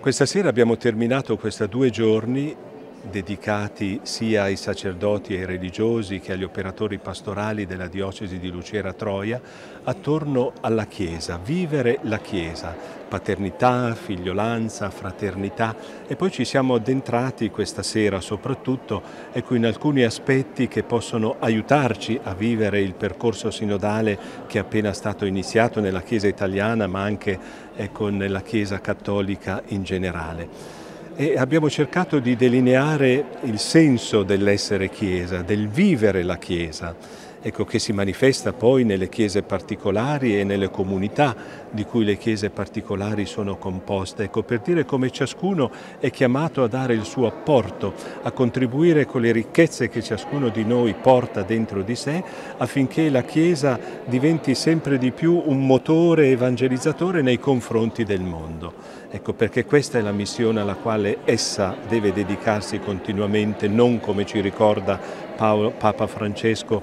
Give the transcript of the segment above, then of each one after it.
Questa sera abbiamo terminato questi due giorni dedicati sia ai sacerdoti e ai religiosi che agli operatori pastorali della diocesi di Lucera Troia attorno alla Chiesa, vivere la Chiesa, paternità, figliolanza, fraternità e poi ci siamo addentrati questa sera soprattutto ecco, in alcuni aspetti che possono aiutarci a vivere il percorso sinodale che è appena stato iniziato nella Chiesa italiana ma anche ecco, nella Chiesa cattolica in generale e abbiamo cercato di delineare il senso dell'essere Chiesa, del vivere la Chiesa ecco, che si manifesta poi nelle chiese particolari e nelle comunità di cui le chiese particolari sono composte, ecco, per dire come ciascuno è chiamato a dare il suo apporto, a contribuire con le ricchezze che ciascuno di noi porta dentro di sé affinché la Chiesa diventi sempre di più un motore evangelizzatore nei confronti del mondo. Ecco perché questa è la missione alla quale essa deve dedicarsi continuamente, non come ci ricorda Paolo, Papa Francesco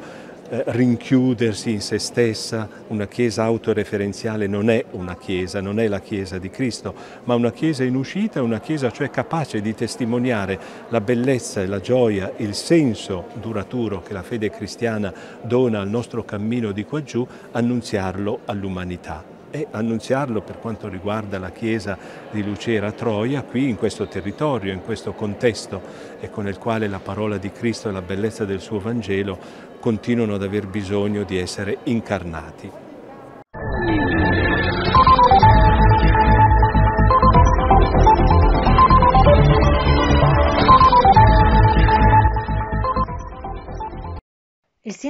eh, rinchiudersi in se stessa, una Chiesa autoreferenziale non è una Chiesa, non è la Chiesa di Cristo, ma una Chiesa in uscita, una Chiesa cioè capace di testimoniare la bellezza e la gioia, il senso duraturo che la fede cristiana dona al nostro cammino di quaggiù, annunziarlo all'umanità e annunziarlo per quanto riguarda la chiesa di Lucera Troia qui in questo territorio, in questo contesto e con il quale la parola di Cristo e la bellezza del suo Vangelo continuano ad aver bisogno di essere incarnati.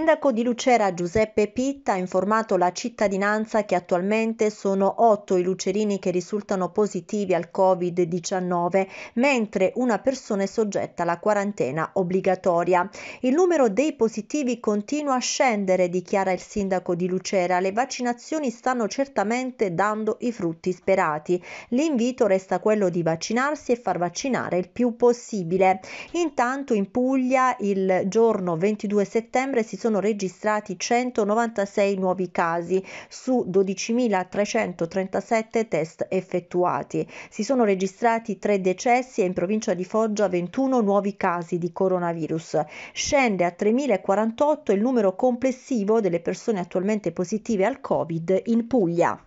sindaco di Lucera Giuseppe Pitta ha informato la cittadinanza che attualmente sono otto i lucerini che risultano positivi al Covid-19, mentre una persona è soggetta alla quarantena obbligatoria. Il numero dei positivi continua a scendere, dichiara il sindaco di Lucera. Le vaccinazioni stanno certamente dando i frutti sperati. L'invito resta quello di vaccinarsi e far vaccinare il più possibile. Intanto in Puglia il giorno 22 settembre si sono sono registrati 196 nuovi casi su 12.337 test effettuati. Si sono registrati 3 decessi e in provincia di Foggia 21 nuovi casi di coronavirus. Scende a 3.048 il numero complessivo delle persone attualmente positive al Covid in Puglia.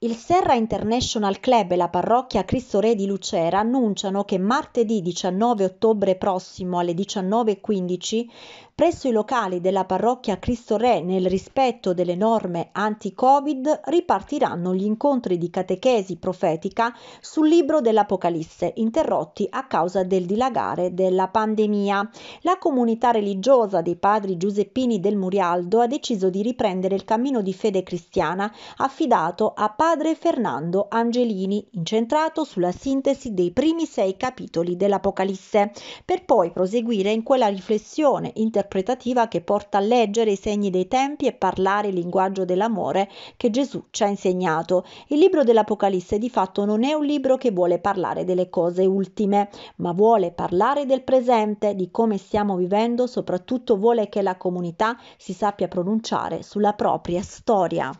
Il Serra International Club e la parrocchia Cristo Re di Lucera annunciano che martedì 19 ottobre prossimo alle 19.15 presso i locali della parrocchia Cristo Re nel rispetto delle norme anti-Covid ripartiranno gli incontri di catechesi profetica sul libro dell'Apocalisse, interrotti a causa del dilagare della pandemia. La comunità religiosa dei padri giuseppini del Murialdo ha deciso di riprendere il cammino di fede cristiana affidato a padre Fernando Angelini, incentrato sulla sintesi dei primi sei capitoli dell'Apocalisse, per poi proseguire in quella riflessione interculturale interpretativa che porta a leggere i segni dei tempi e parlare il linguaggio dell'amore che Gesù ci ha insegnato. Il libro dell'Apocalisse di fatto non è un libro che vuole parlare delle cose ultime, ma vuole parlare del presente, di come stiamo vivendo, soprattutto vuole che la comunità si sappia pronunciare sulla propria storia.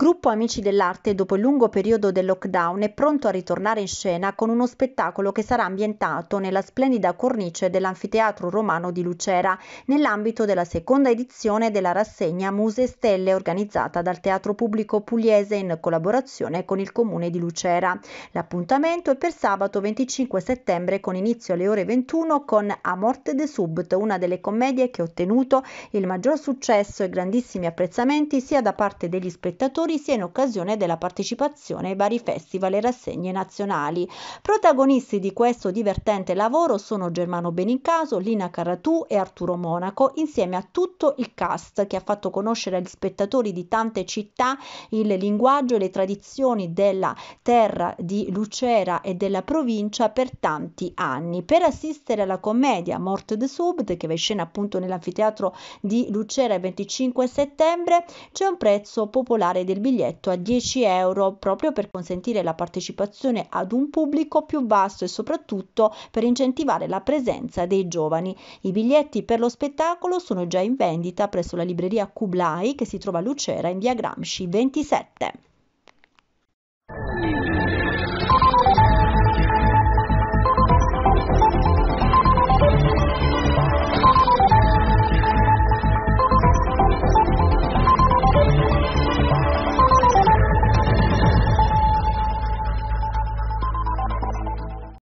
gruppo Amici dell'Arte, dopo il lungo periodo del lockdown, è pronto a ritornare in scena con uno spettacolo che sarà ambientato nella splendida cornice dell'Anfiteatro Romano di Lucera, nell'ambito della seconda edizione della rassegna Muse e Stelle organizzata dal Teatro Pubblico Pugliese in collaborazione con il Comune di Lucera. L'appuntamento è per sabato 25 settembre con inizio alle ore 21 con A Morte de Subt, una delle commedie che ha ottenuto il maggior successo e grandissimi apprezzamenti sia da parte degli spettatori Azzurri sia in occasione della partecipazione ai vari festival e rassegne nazionali. Protagonisti di questo divertente lavoro sono Germano Benincaso, Lina Caratù e Arturo Monaco, insieme a tutto il cast che ha fatto conoscere agli spettatori di tante città il linguaggio e le tradizioni della terra di Lucera e della provincia per tanti anni. Per assistere alla commedia Morte de Subd, che va in scena appunto nell'anfiteatro di Lucera il 25 settembre, c'è un prezzo popolare del biglietto a 10 euro proprio per consentire la partecipazione ad un pubblico più vasto e soprattutto per incentivare la presenza dei giovani. I biglietti per lo spettacolo sono già in vendita presso la libreria Kublai che si trova a Lucera in via Gramsci 27.